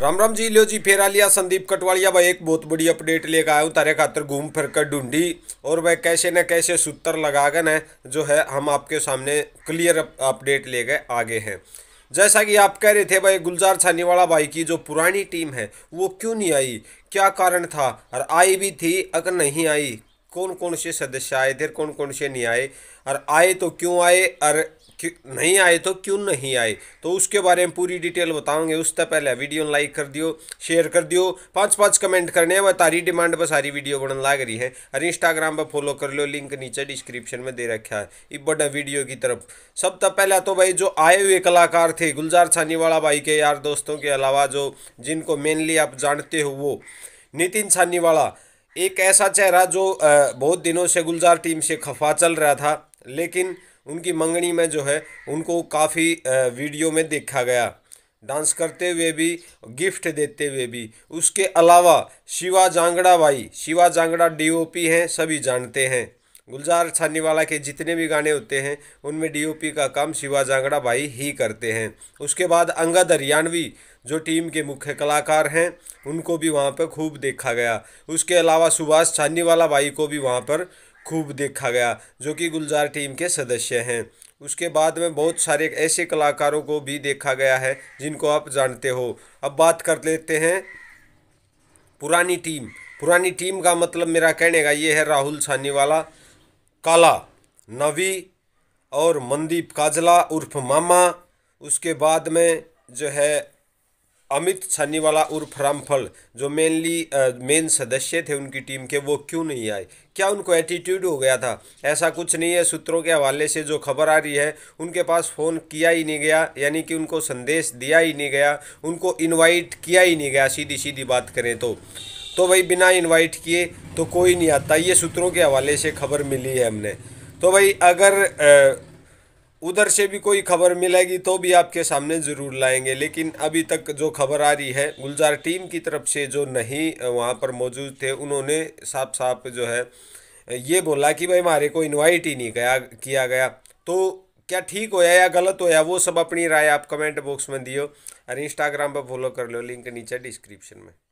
राम राम जी लो जी फिर आ लिया संदीप कटवालिया भाई एक बहुत बड़ी अपडेट लेकर आया हूँ तारे खातर घूम फिर कर ढूंढी और वह कैसे न कैसे सूत्र लगा कर न जो है हम आपके सामने क्लियर अपडेट गए आगे हैं जैसा कि आप कह रहे थे भाई गुलजार छानीवाला भाई की जो पुरानी टीम है वो क्यों नहीं आई क्या कारण था और आई भी थी अगर नहीं आई कौन कौन से सदस्य आए थे कौन कौन से नहीं आए और आए तो क्यों आए और नहीं आए तो क्यों नहीं आए तो उसके बारे में पूरी डिटेल बताऊंगे उससे पहले वीडियो लाइक कर दियो शेयर कर दियो पाँच पाँच कमेंट करने हैं वह तारी डिमांड पर सारी वीडियो बनने लाग रही है और इंस्टाग्राम पर फॉलो कर लो लिंक नीचे डिस्क्रिप्शन में दे रखा है इस बड़ा वीडियो की तरफ सब तब तो पहला तो भाई जो आए हुए कलाकार थे गुलजार छानीवाला भाई के यार दोस्तों के अलावा जो जिनको मेनली आप जानते हो वो नितिन छानीवाला एक ऐसा चेहरा जो बहुत दिनों से गुलजार टीम से खफा चल रहा था लेकिन उनकी मंगनी में जो है उनको काफ़ी वीडियो में देखा गया डांस करते हुए भी गिफ्ट देते हुए भी उसके अलावा शिवा जांगड़ा भाई शिवा जांगड़ा डीओपी हैं सभी जानते हैं गुलजार छानीवाला के जितने भी गाने होते हैं उनमें डीओपी का काम शिवा जांगड़ा भाई ही करते हैं उसके बाद अंगद हरियाणवी जो टीम के मुख्य कलाकार हैं उनको भी वहाँ पर खूब देखा गया उसके अलावा सुभाष छानीवाला भाई को भी वहाँ पर खूब देखा गया जो कि गुलजार टीम के सदस्य हैं उसके बाद में बहुत सारे ऐसे कलाकारों को भी देखा गया है जिनको आप जानते हो अब बात कर लेते हैं पुरानी टीम पुरानी टीम का मतलब मेरा कहने का ये है राहुल छानीवाला काला नवी और मनदीप काजला उर्फ मामा उसके बाद में जो है अमित वाला उर्फ रामफल जो मेनली मेन सदस्य थे उनकी टीम के वो क्यों नहीं आए क्या उनको एटीट्यूड हो गया था ऐसा कुछ नहीं है सूत्रों के हवाले से जो खबर आ रही है उनके पास फ़ोन किया ही नहीं गया यानी कि उनको संदेश दिया ही नहीं गया उनको इनवाइट किया ही नहीं गया सीधी सीधी बात करें तो तो भाई बिना इनवाइट किए तो कोई नहीं आता ये सूत्रों के हवाले से खबर मिली है हमने तो भाई अगर उधर से भी कोई खबर मिलेगी तो भी आपके सामने ज़रूर लाएंगे लेकिन अभी तक जो खबर आ रही है गुलजार टीम की तरफ से जो नहीं वहाँ पर मौजूद थे उन्होंने साफ साफ जो है ये बोला कि भाई हमारे को इनवाइट ही नहीं गया किया गया तो क्या ठीक होया या गलत होया वो सब अपनी राय आप कमेंट बॉक्स में दियो और इंस्टाग्राम पर फॉलो कर लो लिंक नीचे डिस्क्रिप्शन में